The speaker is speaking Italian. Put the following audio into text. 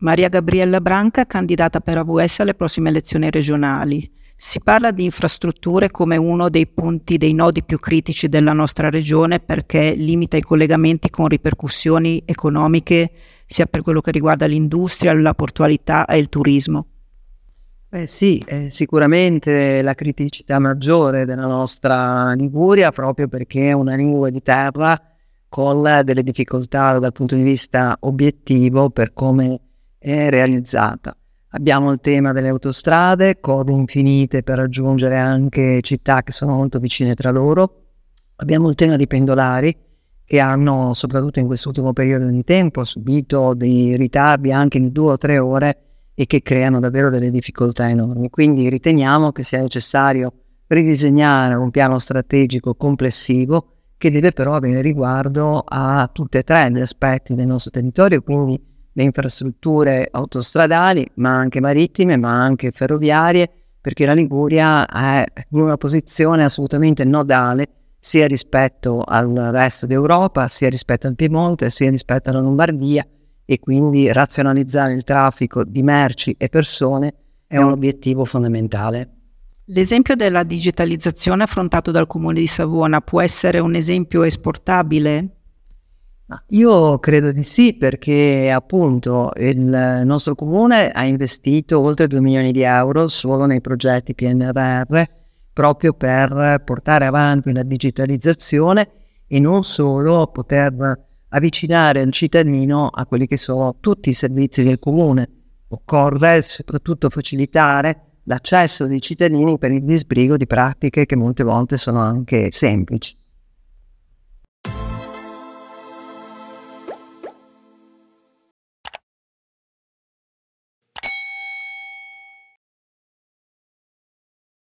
Maria Gabriella Branca, candidata per AVS alle prossime elezioni regionali. Si parla di infrastrutture come uno dei punti, dei nodi più critici della nostra regione perché limita i collegamenti con ripercussioni economiche sia per quello che riguarda l'industria, la portualità e il turismo. Beh sì, è sicuramente la criticità maggiore della nostra Liguria proprio perché è una lingua di terra con delle difficoltà dal punto di vista obiettivo per come è realizzata. Abbiamo il tema delle autostrade, code infinite per raggiungere anche città che sono molto vicine tra loro. Abbiamo il tema dei pendolari che hanno, soprattutto in quest'ultimo periodo di tempo, subito dei ritardi anche di due o tre ore e che creano davvero delle difficoltà enormi. Quindi riteniamo che sia necessario ridisegnare un piano strategico complessivo che deve però avere riguardo a tutti e tre gli aspetti del nostro territorio, quindi le infrastrutture autostradali, ma anche marittime, ma anche ferroviarie, perché la Liguria è in una posizione assolutamente nodale sia rispetto al resto d'Europa, sia rispetto al Piemonte, sia rispetto alla Lombardia e quindi razionalizzare il traffico di merci e persone è un obiettivo fondamentale. L'esempio della digitalizzazione affrontato dal Comune di Savona può essere un esempio esportabile io credo di sì perché appunto il nostro comune ha investito oltre 2 milioni di euro solo nei progetti PNRR proprio per portare avanti la digitalizzazione e non solo poter avvicinare il cittadino a quelli che sono tutti i servizi del comune. Occorre soprattutto facilitare l'accesso dei cittadini per il disbrigo di pratiche che molte volte sono anche semplici.